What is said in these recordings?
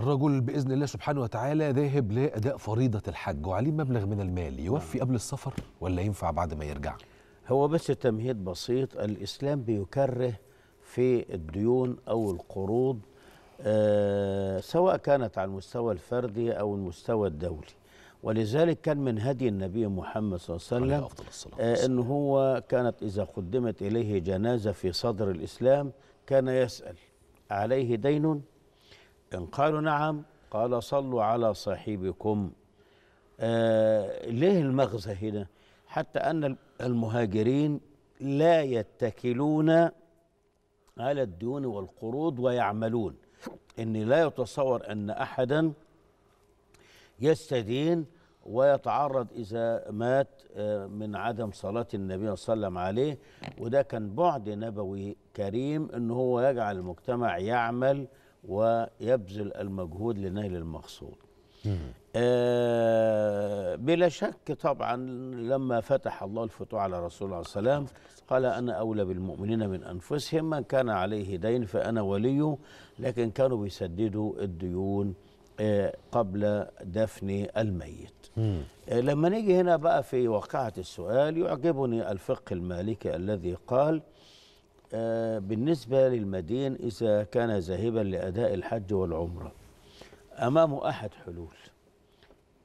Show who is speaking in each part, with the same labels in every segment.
Speaker 1: الرجل باذن الله سبحانه وتعالى ذاهب لاداء فريضه الحج وعليه مبلغ من المال يوفي قبل السفر ولا ينفع بعد ما يرجع هو بس تمهيد بسيط الاسلام بيكره في الديون او القروض آه سواء كانت على المستوى الفردي او المستوى الدولي ولذلك كان من هدي النبي محمد صلى الله عليه وسلم آه ان هو كانت اذا قدمت اليه جنازه في صدر الاسلام كان يسال عليه دين إن قالوا نعم قال صلوا على صاحبكم آه ليه المغزى هنا حتى أن المهاجرين لا يتكلون على الديون والقروض ويعملون ان لا يتصور ان احدا يستدين ويتعرض اذا مات آه، من عدم صلاه النبي صلى الله عليه وسلم عليه وده كان بعد نبوي كريم ان هو يجعل المجتمع يعمل ويبذل المجهود لنيل المقصود آه بلا شك طبعا لما فتح الله الفتوح على رسول الله صلى الله عليه وسلم قال أنا أولى بالمؤمنين من أنفسهم من كان عليه دين فأنا وليه لكن كانوا بيسددوا الديون آه قبل دفن الميت آه لما نيجي هنا بقى في واقعة السؤال يعجبني الفقه المالكي الذي قال آه، بالنسبة للمدين إذا كان ذاهبا لأداء الحج والعمرة أمامه أحد حلول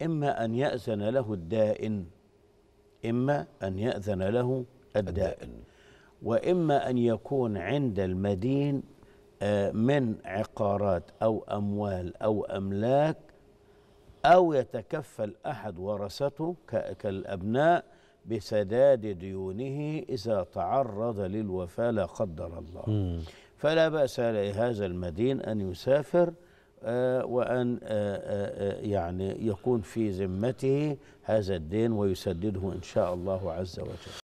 Speaker 1: إما أن يأذن له الدائن إما أن يأذن له الدائن وإما أن يكون عند المدين آه، من عقارات أو أموال أو أملاك أو يتكفل أحد ورثته كالأبناء بسداد ديونه إذا تعرض للوفاة لا قدر الله فلا بأس لهذا المدين أن يسافر آه، وأن آه، آه، يعني يكون في ذمته هذا الدين ويسدده إن شاء الله عز وجل